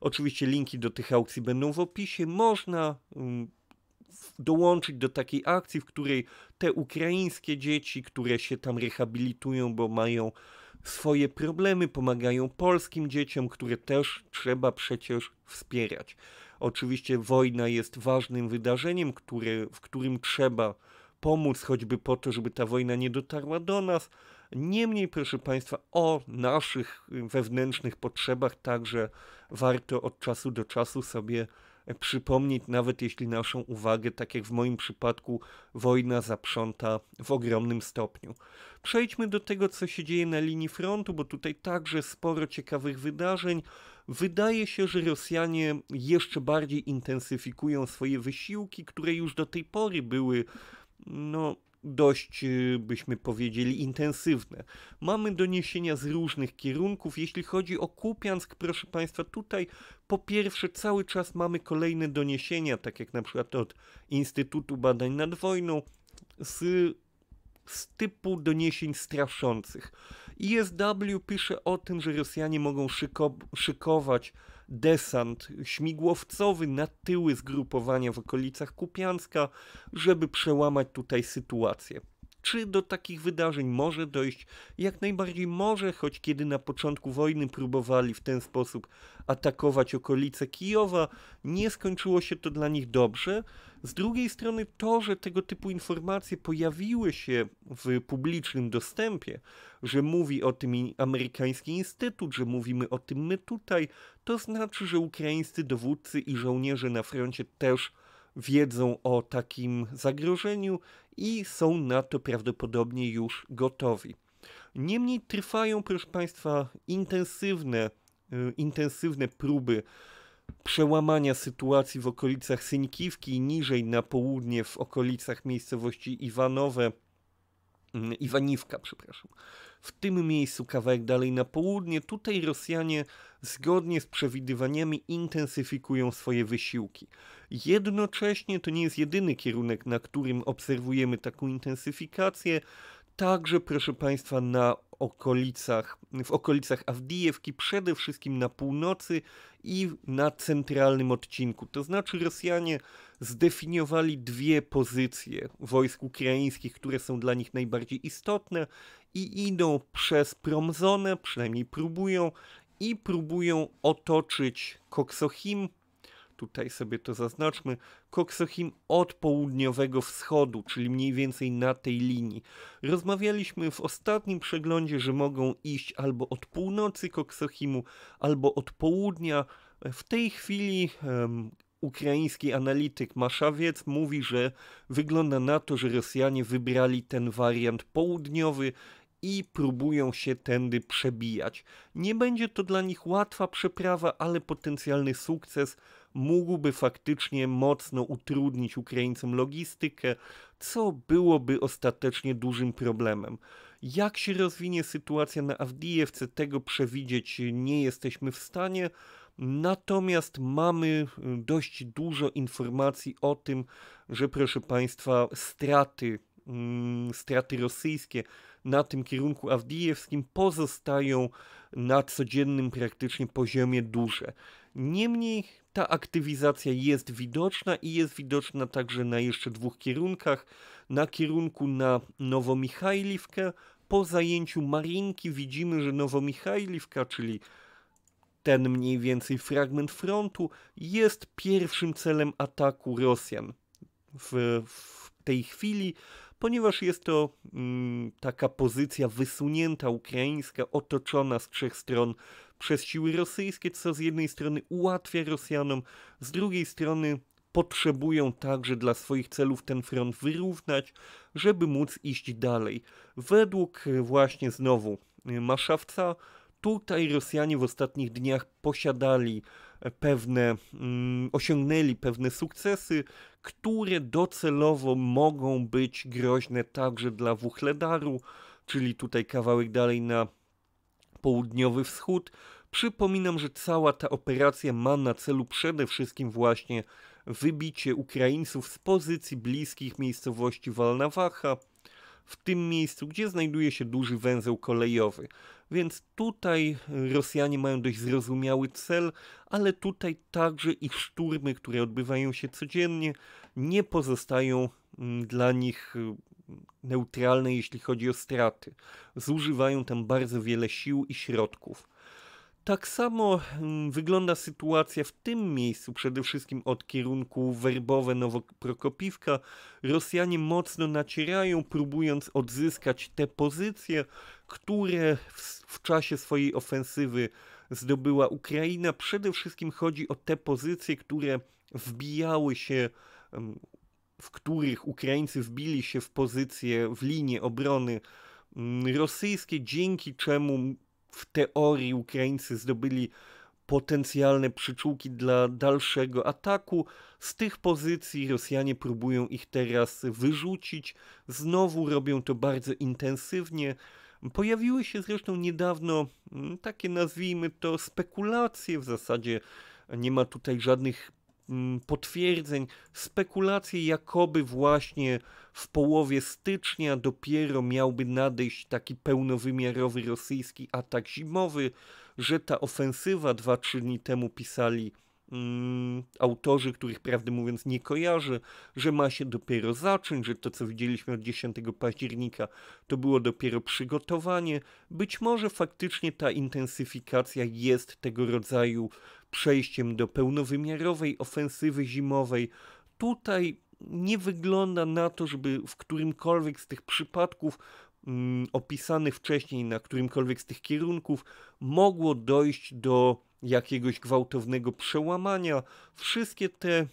Oczywiście linki do tych aukcji będą w opisie. Można mm, dołączyć do takiej akcji, w której te ukraińskie dzieci, które się tam rehabilitują, bo mają swoje problemy, pomagają polskim dzieciom, które też trzeba przecież wspierać. Oczywiście wojna jest ważnym wydarzeniem, które, w którym trzeba pomóc, choćby po to, żeby ta wojna nie dotarła do nas. Niemniej, proszę Państwa, o naszych wewnętrznych potrzebach także warto od czasu do czasu sobie przypomnieć, nawet jeśli naszą uwagę, tak jak w moim przypadku, wojna zaprząta w ogromnym stopniu. Przejdźmy do tego, co się dzieje na linii frontu, bo tutaj także sporo ciekawych wydarzeń. Wydaje się, że Rosjanie jeszcze bardziej intensyfikują swoje wysiłki, które już do tej pory były no, dość, y, byśmy powiedzieli, intensywne. Mamy doniesienia z różnych kierunków. Jeśli chodzi o Kupiansk, proszę Państwa, tutaj po pierwsze cały czas mamy kolejne doniesienia, tak jak na przykład od Instytutu Badań nad Wojną, z, z typu doniesień straszących. ISW pisze o tym, że Rosjanie mogą szyko, szykować desant śmigłowcowy na tyły zgrupowania w okolicach Kupianska, żeby przełamać tutaj sytuację czy do takich wydarzeń może dojść? Jak najbardziej może, choć kiedy na początku wojny próbowali w ten sposób atakować okolice Kijowa, nie skończyło się to dla nich dobrze. Z drugiej strony to, że tego typu informacje pojawiły się w publicznym dostępie, że mówi o tym amerykański instytut, że mówimy o tym my tutaj, to znaczy, że ukraińscy dowódcy i żołnierze na froncie też wiedzą o takim zagrożeniu i są na to prawdopodobnie już gotowi. Niemniej trwają, proszę Państwa, intensywne, y, intensywne próby przełamania sytuacji w okolicach synkiewki i niżej na południe w okolicach miejscowości Iwanowe, mm, Iwaniwka, przepraszam w tym miejscu, kawałek dalej na południe. Tutaj Rosjanie zgodnie z przewidywaniami intensyfikują swoje wysiłki. Jednocześnie to nie jest jedyny kierunek, na którym obserwujemy taką intensyfikację. Także, proszę Państwa, na okolicach, w okolicach Awdijewki, przede wszystkim na północy i na centralnym odcinku. To znaczy Rosjanie zdefiniowali dwie pozycje wojsk ukraińskich, które są dla nich najbardziej istotne i idą przez promzone, przynajmniej próbują, i próbują otoczyć Koksochim. Tutaj sobie to zaznaczmy. Koksochim od południowego wschodu, czyli mniej więcej na tej linii. Rozmawialiśmy w ostatnim przeglądzie, że mogą iść albo od północy Koksochimu, albo od południa. W tej chwili um, ukraiński analityk Maszawiec mówi, że wygląda na to, że Rosjanie wybrali ten wariant południowy i próbują się tędy przebijać. Nie będzie to dla nich łatwa przeprawa, ale potencjalny sukces mógłby faktycznie mocno utrudnić Ukraińcom logistykę, co byłoby ostatecznie dużym problemem. Jak się rozwinie sytuacja na Awdijewce, tego przewidzieć nie jesteśmy w stanie. Natomiast mamy y, dość dużo informacji o tym, że proszę Państwa, straty, mm, straty rosyjskie na tym kierunku awdijewskim pozostają na codziennym praktycznie poziomie duże. Niemniej ta aktywizacja jest widoczna i jest widoczna także na jeszcze dwóch kierunkach. Na kierunku na Nowomichajliwkę po zajęciu Marinki widzimy, że Nowomichajliwka, czyli ten mniej więcej fragment frontu, jest pierwszym celem ataku Rosjan w, w tej chwili ponieważ jest to mm, taka pozycja wysunięta ukraińska, otoczona z trzech stron przez siły rosyjskie, co z jednej strony ułatwia Rosjanom, z drugiej strony potrzebują także dla swoich celów ten front wyrównać, żeby móc iść dalej. Według e, właśnie znowu e, Maszawca, tutaj Rosjanie w ostatnich dniach posiadali e, pewne, mm, osiągnęli pewne sukcesy, które docelowo mogą być groźne także dla Wuchledaru, czyli tutaj kawałek dalej na południowy wschód. Przypominam, że cała ta operacja ma na celu przede wszystkim właśnie wybicie Ukraińców z pozycji bliskich miejscowości Walnawacha, w tym miejscu, gdzie znajduje się duży węzeł kolejowy. Więc tutaj e, Rosjanie mają dość zrozumiały cel, ale tutaj także ich szturmy, które odbywają się codziennie, nie pozostają mm, dla nich e, neutralne, jeśli chodzi o straty. Zużywają tam bardzo wiele sił i środków. Tak samo mm, wygląda sytuacja w tym miejscu, przede wszystkim od kierunku werbowe Nowoprokopiwka. Rosjanie mocno nacierają, próbując odzyskać te pozycje, które w, w czasie swojej ofensywy zdobyła Ukraina. Przede wszystkim chodzi o te pozycje, które wbijały się mm, w których Ukraińcy wbili się w pozycję, w linię obrony mm, Rosyjskie dzięki czemu w teorii Ukraińcy zdobyli potencjalne przyczółki dla dalszego ataku. Z tych pozycji Rosjanie próbują ich teraz wyrzucić. Znowu robią to bardzo intensywnie. Pojawiły się zresztą niedawno mm, takie, nazwijmy to, spekulacje w zasadzie. Nie ma tutaj żadnych Mm, potwierdzeń, spekulacje, jakoby właśnie w połowie stycznia dopiero miałby nadejść taki pełnowymiarowy rosyjski atak zimowy, że ta ofensywa dwa, trzy dni temu pisali Mm, autorzy, których prawdę mówiąc nie kojarzy, że ma się dopiero zacząć, że to co widzieliśmy od 10 października to było dopiero przygotowanie. Być może faktycznie ta intensyfikacja jest tego rodzaju przejściem do pełnowymiarowej ofensywy zimowej. Tutaj nie wygląda na to, żeby w którymkolwiek z tych przypadków mm, opisanych wcześniej, na którymkolwiek z tych kierunków mogło dojść do jakiegoś gwałtownego przełamania. Wszystkie te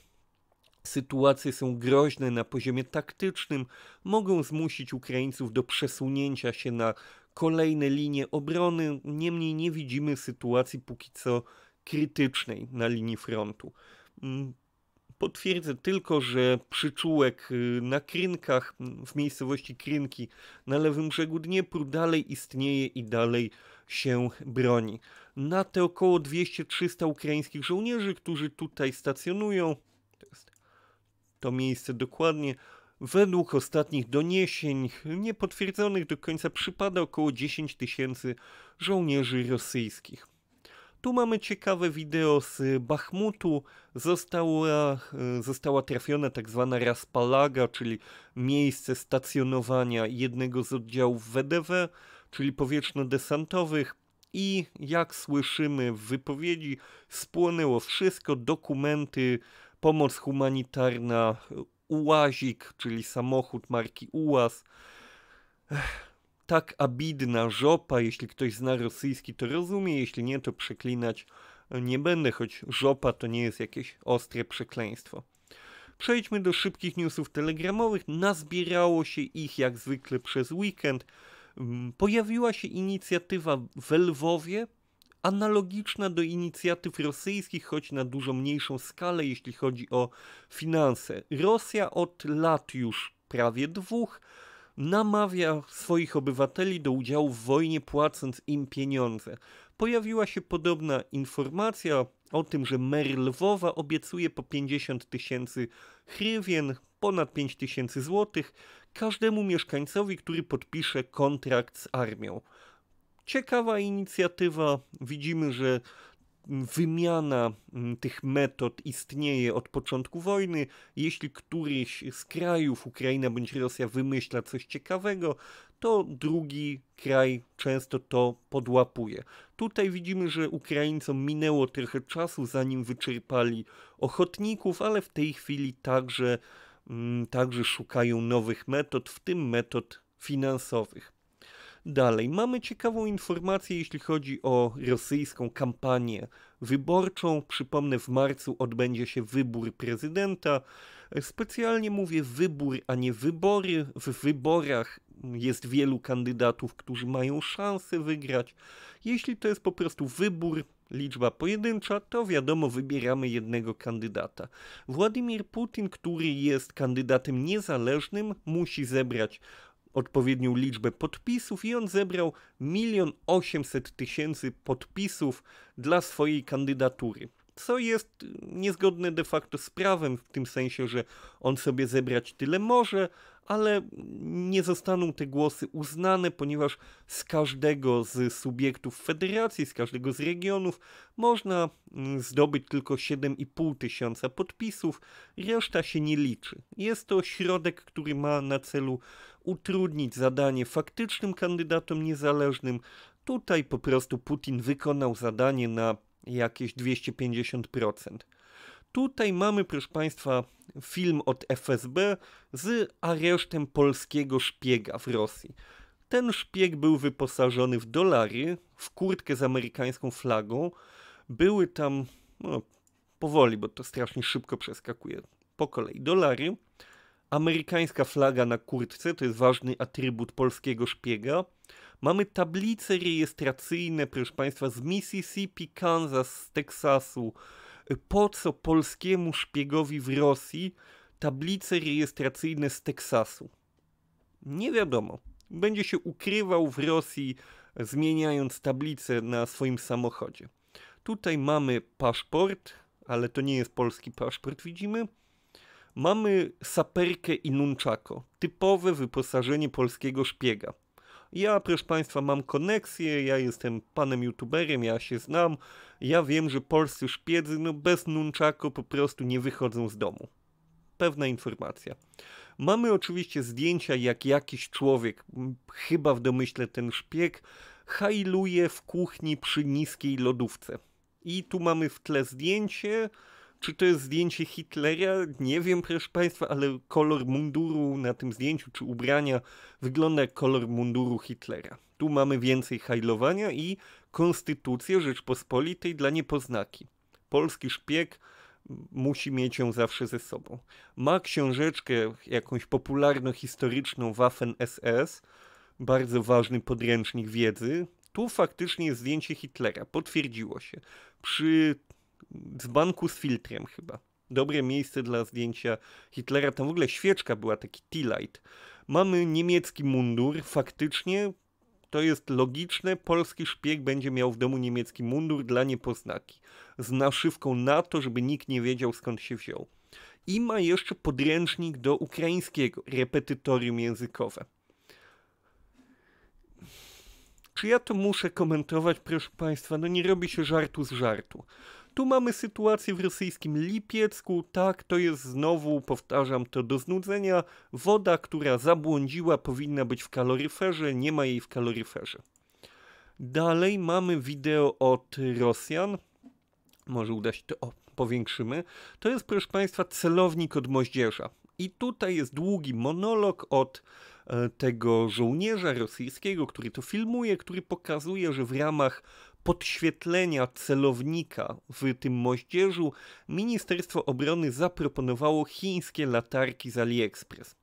sytuacje są groźne na poziomie taktycznym, mogą zmusić Ukraińców do przesunięcia się na kolejne linie obrony, niemniej nie widzimy sytuacji póki co krytycznej na linii frontu. Mm, potwierdzę tylko, że przyczółek y, na Krynkach w miejscowości Krynki na lewym brzegu Dniepru dalej istnieje i dalej się broni. Na te około 200-300 ukraińskich żołnierzy, którzy tutaj stacjonują, to, jest to miejsce dokładnie, według ostatnich doniesień niepotwierdzonych do końca przypada około 10 tysięcy żołnierzy rosyjskich. Tu mamy ciekawe wideo z Bachmutu. Została, została trafiona tak zwana Raspalaga, czyli miejsce stacjonowania jednego z oddziałów WDW czyli powietrzno-desantowych, i jak słyszymy w wypowiedzi, spłonęło wszystko: dokumenty, pomoc humanitarna, ułazik, czyli samochód marki UAZ, Tak abidna żopa, jeśli ktoś zna rosyjski, to rozumie, jeśli nie, to przeklinać nie będę, choć żopa to nie jest jakieś ostre przekleństwo. Przejdźmy do szybkich newsów telegramowych. Nazbierało się ich jak zwykle przez weekend. Mm, pojawiła się inicjatywa w Lwowie, analogiczna do inicjatyw rosyjskich, choć na dużo mniejszą skalę, jeśli chodzi o finanse. Rosja od lat już prawie dwóch namawia swoich obywateli do udziału w wojnie, płacąc im pieniądze. Pojawiła się podobna informacja o tym, że mer Lwowa obiecuje po 50 tysięcy hrywien, ponad 5 tysięcy złotych, każdemu mieszkańcowi, który podpisze kontrakt z armią. Ciekawa inicjatywa. Widzimy, że wymiana mm, tych metod istnieje od początku wojny. Jeśli któryś z krajów, Ukraina bądź Rosja, wymyśla coś ciekawego, to drugi kraj często to podłapuje. Tutaj widzimy, że Ukraińcom minęło trochę czasu, zanim wyczerpali ochotników, ale w tej chwili także Mm, także szukają nowych metod, w tym metod finansowych. Dalej, mamy ciekawą informację, jeśli chodzi o rosyjską kampanię wyborczą. Przypomnę, w marcu odbędzie się wybór prezydenta. Specjalnie mówię wybór, a nie wybory. W wyborach jest wielu kandydatów, którzy mają szansę wygrać. Jeśli to jest po prostu wybór, liczba pojedyncza, to wiadomo, wybieramy jednego kandydata. Władimir Putin, który jest kandydatem niezależnym, musi zebrać odpowiednią liczbę podpisów i on zebrał 1 800 000 podpisów dla swojej kandydatury co jest niezgodne de facto z prawem, w tym sensie, że on sobie zebrać tyle może, ale nie zostaną te głosy uznane, ponieważ z każdego z subiektów federacji, z każdego z regionów można mm, zdobyć tylko 7,5 tysiąca podpisów, reszta się nie liczy. Jest to środek, który ma na celu utrudnić zadanie faktycznym kandydatom niezależnym. Tutaj po prostu Putin wykonał zadanie na jakieś 250%. Tutaj mamy, proszę Państwa, film od FSB z aresztem polskiego szpiega w Rosji. Ten szpieg był wyposażony w dolary, w kurtkę z amerykańską flagą. Były tam, no, powoli, bo to strasznie szybko przeskakuje, po kolei dolary. Amerykańska flaga na kurtce to jest ważny atrybut polskiego szpiega. Mamy tablice rejestracyjne, proszę Państwa, z Mississippi, Kansas, z Teksasu. Po co polskiemu szpiegowi w Rosji tablice rejestracyjne z Teksasu? Nie wiadomo. Będzie się ukrywał w Rosji, zmieniając tablice na swoim samochodzie. Tutaj mamy paszport, ale to nie jest polski paszport, widzimy. Mamy saperkę i nunczako, typowe wyposażenie polskiego szpiega. Ja, proszę Państwa, mam koneksję, ja jestem panem youtuberem, ja się znam, ja wiem, że polscy szpiedzy no, bez nunczako po prostu nie wychodzą z domu. Pewna informacja. Mamy oczywiście zdjęcia, jak jakiś człowiek, chyba w domyśle ten szpieg, hajluje w kuchni przy niskiej lodówce. I tu mamy w tle zdjęcie, czy to jest zdjęcie Hitlera? Nie wiem, proszę Państwa, ale kolor munduru na tym zdjęciu czy ubrania wygląda jak kolor munduru Hitlera. Tu mamy więcej hajlowania i Konstytucję Rzeczpospolitej dla niepoznaki. Polski szpieg musi mieć ją zawsze ze sobą. Ma książeczkę jakąś popularno-historyczną Waffen SS, bardzo ważny podręcznik wiedzy. Tu faktycznie jest zdjęcie Hitlera, potwierdziło się. Przy z banku z filtrem chyba. Dobre miejsce dla zdjęcia Hitlera. Tam w ogóle świeczka była, taki tea light Mamy niemiecki mundur, faktycznie to jest logiczne. Polski szpieg będzie miał w domu niemiecki mundur dla niepoznaki. Z naszywką NATO, żeby nikt nie wiedział skąd się wziął. I ma jeszcze podręcznik do ukraińskiego, repetytorium językowe. Czy ja to muszę komentować, proszę Państwa? No nie robi się żartu z żartu. Tu mamy sytuację w rosyjskim Lipiecku. Tak, to jest znowu, powtarzam to do znudzenia, woda, która zabłądziła, powinna być w kaloryferze, nie ma jej w kaloryferze. Dalej mamy wideo od Rosjan. Może uda się to o, powiększymy. To jest, proszę Państwa, celownik od moździerza. I tutaj jest długi monolog od e, tego żołnierza rosyjskiego, który to filmuje, który pokazuje, że w ramach podświetlenia celownika w tym moździerzu Ministerstwo Obrony zaproponowało chińskie latarki z AliExpress.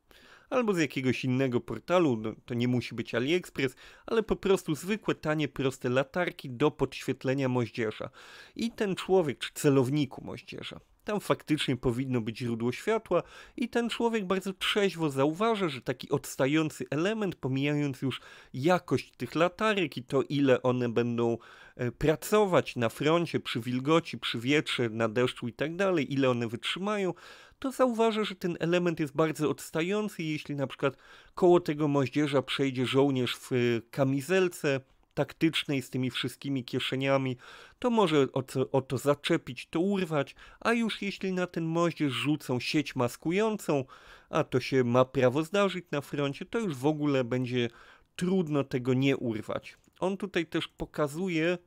Albo z jakiegoś innego portalu, no, to nie musi być AliExpress, ale po prostu zwykłe, tanie, proste latarki do podświetlenia moździerza. I ten człowiek, czy celowniku moździerza, tam faktycznie powinno być źródło światła i ten człowiek bardzo trzeźwo zauważa, że taki odstający element, pomijając już jakość tych latarek i to ile one będą e, pracować na froncie, przy wilgoci, przy wietrze, na deszczu i tak dalej, ile one wytrzymają, to zauważa, że ten element jest bardzo odstający, jeśli na przykład koło tego moździerza przejdzie żołnierz w e, kamizelce, taktycznej z tymi wszystkimi kieszeniami, to może o, o to zaczepić, to urwać, a już jeśli na ten moździerz rzucą sieć maskującą, a to się ma prawo zdarzyć na froncie, to już w ogóle będzie trudno tego nie urwać. On tutaj też pokazuje,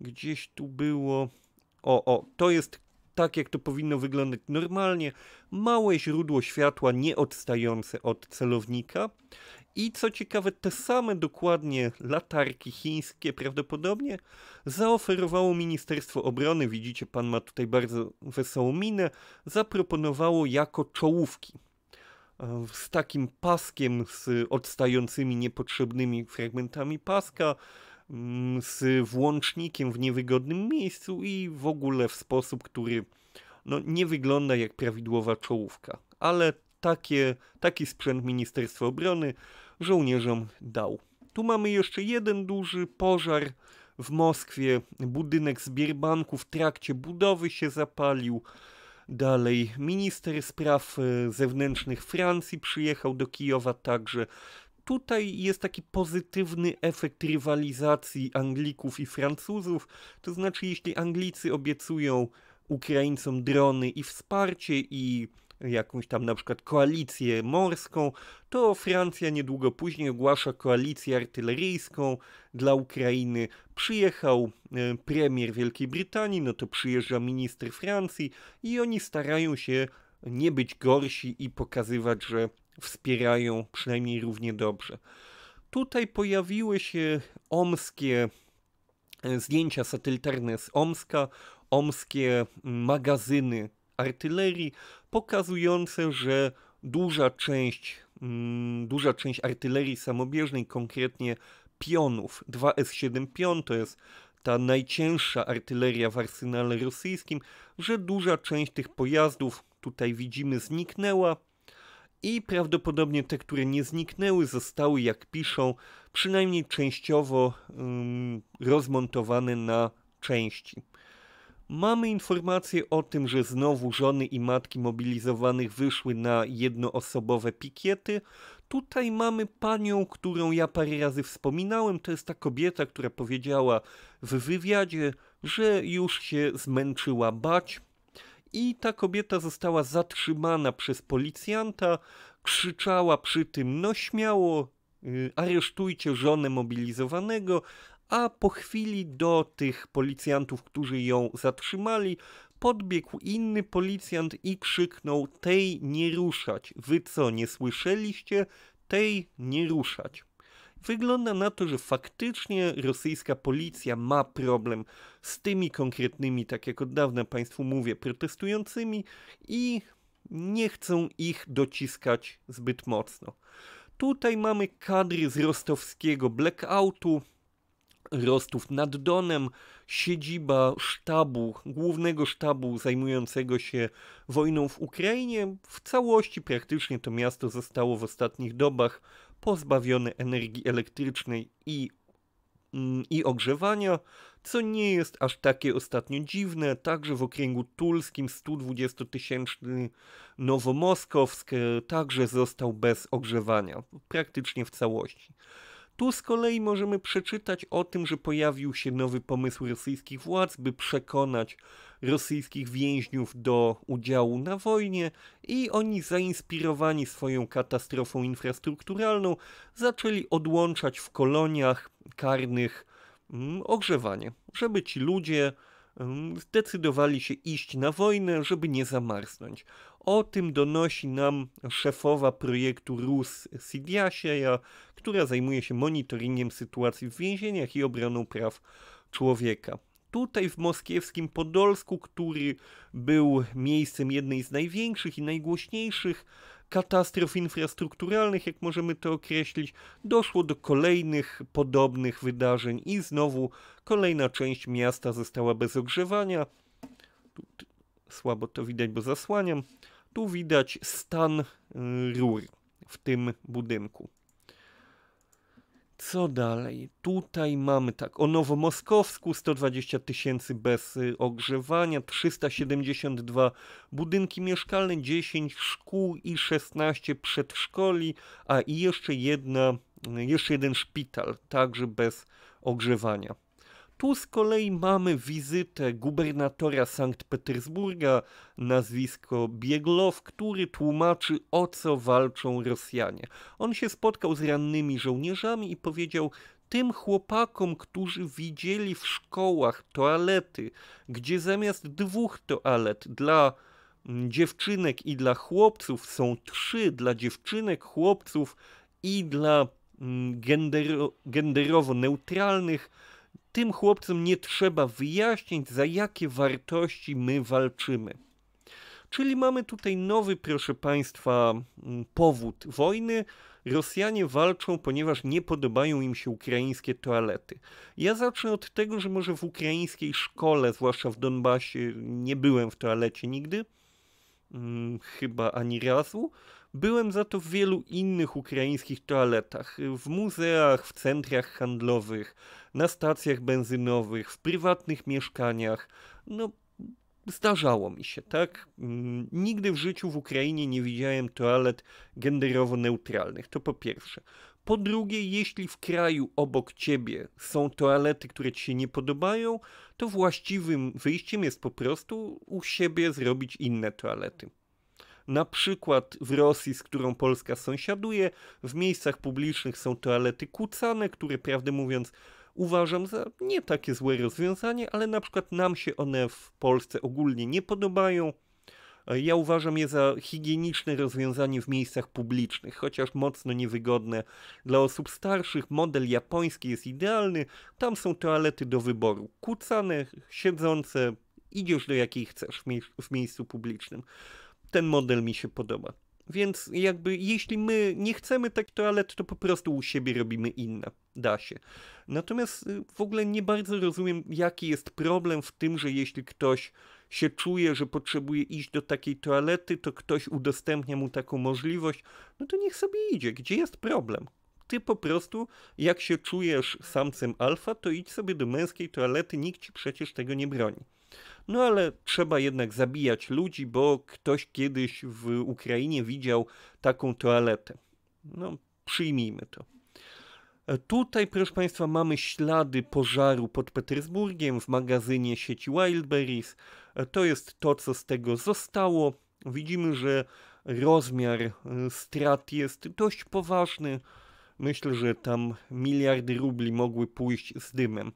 gdzieś tu było, o, o, to jest tak jak to powinno wyglądać normalnie, małe źródło światła nie odstające od celownika. I co ciekawe, te same dokładnie latarki chińskie prawdopodobnie zaoferowało Ministerstwo Obrony, widzicie, pan ma tutaj bardzo wesołą minę, zaproponowało jako czołówki e, z takim paskiem, z odstającymi niepotrzebnymi fragmentami paska, Mm, z włącznikiem w niewygodnym miejscu i w ogóle w sposób, który no, nie wygląda jak prawidłowa czołówka. Ale takie, taki sprzęt Ministerstwa Obrony żołnierzom dał. Tu mamy jeszcze jeden duży pożar w Moskwie. Budynek Zbierbanku w trakcie budowy się zapalił. Dalej, minister spraw e, zewnętrznych Francji przyjechał do Kijowa także tutaj jest taki pozytywny efekt rywalizacji Anglików i Francuzów. To znaczy, jeśli Anglicy obiecują Ukraińcom drony i wsparcie i jakąś tam na przykład koalicję morską, to Francja niedługo później ogłasza koalicję artyleryjską dla Ukrainy. Przyjechał e, premier Wielkiej Brytanii, no to przyjeżdża minister Francji i oni starają się nie być gorsi i pokazywać, że wspierają przynajmniej równie dobrze. Tutaj pojawiły się omskie e, zdjęcia satelitarne z Omska, omskie mm, magazyny artylerii, pokazujące, że duża część, mm, duża część artylerii samobieżnej, konkretnie pionów, 2S7 pion, to jest ta najcięższa artyleria w arsenale rosyjskim, że duża część tych pojazdów tutaj widzimy zniknęła, i prawdopodobnie te, które nie zniknęły, zostały, jak piszą, przynajmniej częściowo rozmontowane na części. Mamy informacje o tym, że znowu żony i matki mobilizowanych wyszły na jednoosobowe pikiety. Tutaj mamy panią, którą ja parę razy wspominałem. To jest ta kobieta, która powiedziała w wywiadzie, że już się zmęczyła bać, i ta kobieta została zatrzymana przez policjanta, krzyczała przy tym no śmiało, y, aresztujcie żonę mobilizowanego, a po chwili do tych policjantów, którzy ją zatrzymali, podbiegł inny policjant i krzyknął tej nie ruszać, wy co nie słyszeliście, tej nie ruszać. Wygląda na to, że faktycznie rosyjska policja ma problem z tymi konkretnymi, tak jak od dawna Państwu mówię, protestującymi i nie chcą ich dociskać zbyt mocno. Tutaj mamy kadry z rostowskiego blackoutu, Rostów nad Donem, siedziba sztabu, głównego sztabu zajmującego się wojną w Ukrainie. W całości praktycznie to miasto zostało w ostatnich dobach pozbawiony energii elektrycznej i, mm, i ogrzewania, co nie jest aż takie ostatnio dziwne, także w okręgu tulskim 120-tysięczny Nowomoskowsk e, także został bez ogrzewania, praktycznie w całości. Tu z kolei możemy przeczytać o tym, że pojawił się nowy pomysł rosyjskich władz, by przekonać rosyjskich więźniów do udziału na wojnie i oni zainspirowani swoją katastrofą infrastrukturalną zaczęli odłączać w koloniach karnych mm, ogrzewanie, żeby ci ludzie mm, zdecydowali się iść na wojnę, żeby nie zamarznąć. O tym donosi nam szefowa projektu RUS Sidiasia, która zajmuje się monitoringiem sytuacji w więzieniach i obroną praw człowieka tutaj w moskiewskim Podolsku, który był miejscem jednej z największych i najgłośniejszych katastrof infrastrukturalnych, jak możemy to określić, doszło do kolejnych podobnych wydarzeń i znowu kolejna część miasta została bez ogrzewania słabo to widać, bo zasłaniam. Tu widać stan y, rur w tym budynku. Co dalej? Tutaj mamy tak, o Nowomoskowsku 120 tysięcy bez y, ogrzewania, 372 budynki mieszkalne, 10 szkół i 16 przedszkoli, a i jeszcze jedna, y, jeszcze jeden szpital, także bez ogrzewania. Tu z kolei mamy wizytę gubernatora Sankt Petersburga, nazwisko Bieglow, który tłumaczy o co walczą Rosjanie. On się spotkał z rannymi żołnierzami i powiedział, tym chłopakom, którzy widzieli w szkołach toalety, gdzie zamiast dwóch toalet dla mm, dziewczynek i dla chłopców są trzy, dla dziewczynek, chłopców i dla mm, gendero, genderowo neutralnych, tym chłopcom nie trzeba wyjaśnić, za jakie wartości my walczymy. Czyli mamy tutaj nowy, proszę Państwa, mm, powód wojny. Rosjanie walczą, ponieważ nie podobają im się ukraińskie toalety. Ja zacznę od tego, że może w ukraińskiej szkole, zwłaszcza w Donbasie, nie byłem w toalecie nigdy, hmm, chyba ani razu, Byłem za to w wielu innych ukraińskich toaletach, w muzeach, w centrach handlowych, na stacjach benzynowych, w prywatnych mieszkaniach. No, zdarzało mi się, tak? Mm, nigdy w życiu w Ukrainie nie widziałem toalet genderowo neutralnych, to po pierwsze. Po drugie, jeśli w kraju obok ciebie są toalety, które ci się nie podobają, to właściwym wyjściem jest po prostu u siebie zrobić inne toalety na przykład w Rosji, z którą Polska sąsiaduje, w miejscach publicznych są toalety kucane, które prawdę mówiąc uważam za nie takie złe rozwiązanie, ale na przykład nam się one w Polsce ogólnie nie podobają. Ja uważam je za higieniczne rozwiązanie w miejscach publicznych, chociaż mocno niewygodne dla osób starszych. Model japoński jest idealny. Tam są toalety do wyboru: kucane, siedzące, idziesz do jakiej chcesz w, mie w miejscu publicznym ten model mi się podoba. Więc jakby jeśli my nie chcemy tak toalet, to po prostu u siebie robimy inne. Da się. Natomiast y, w ogóle nie bardzo rozumiem, jaki jest problem w tym, że jeśli ktoś się czuje, że potrzebuje iść do takiej toalety, to ktoś udostępnia mu taką możliwość, no to niech sobie idzie. Gdzie jest problem? Ty po prostu, jak się czujesz samcem alfa, to idź sobie do męskiej toalety, nikt ci przecież tego nie broni. No ale trzeba jednak zabijać ludzi, bo ktoś kiedyś w Ukrainie widział taką toaletę. No, przyjmijmy to. E, tutaj, proszę Państwa, mamy ślady pożaru pod Petersburgiem w magazynie sieci Wildberries. E, to jest to, co z tego zostało. Widzimy, że rozmiar e, strat jest dość poważny. Myślę, że tam miliardy rubli mogły pójść z dymem.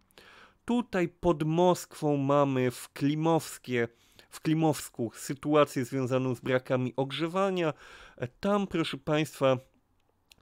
Tutaj pod Moskwą mamy w Klimowskie, w Klimowsku sytuację związaną z brakami ogrzewania. E, tam, proszę Państwa,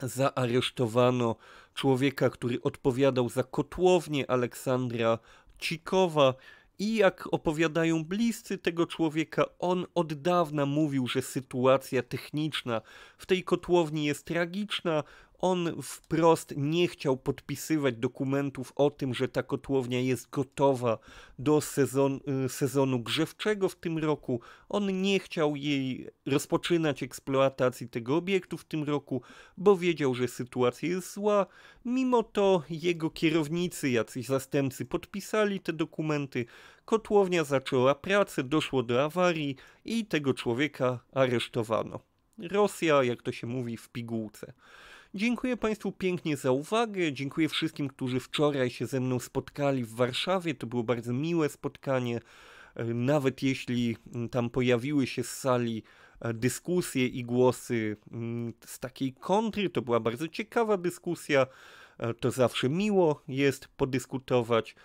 zaaresztowano człowieka, który odpowiadał za kotłownię Aleksandra Cikowa. I jak opowiadają bliscy tego człowieka, on od dawna mówił, że sytuacja techniczna w tej kotłowni jest tragiczna on wprost nie chciał podpisywać dokumentów o tym, że ta kotłownia jest gotowa do sezon, y, sezonu grzewczego w tym roku. On nie chciał jej rozpoczynać eksploatacji tego obiektu w tym roku, bo wiedział, że sytuacja jest zła. Mimo to jego kierownicy, jacyś zastępcy podpisali te dokumenty, kotłownia zaczęła pracę, doszło do awarii i tego człowieka aresztowano. Rosja, jak to się mówi, w pigułce. Dziękuję Państwu pięknie za uwagę. Dziękuję wszystkim, którzy wczoraj się ze mną spotkali w Warszawie. To było bardzo miłe spotkanie. E, nawet jeśli mm, tam pojawiły się z sali e, dyskusje i głosy mm, z takiej kontry, to była bardzo ciekawa dyskusja. E, to zawsze miło jest podyskutować.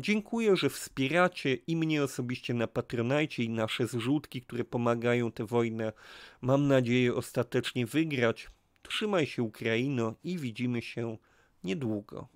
Dziękuję, że wspieracie i mnie osobiście na Patronajcie i nasze zrzutki, które pomagają tę wojnę, mam nadzieję, ostatecznie wygrać. Trzymaj się Ukraino i widzimy się niedługo.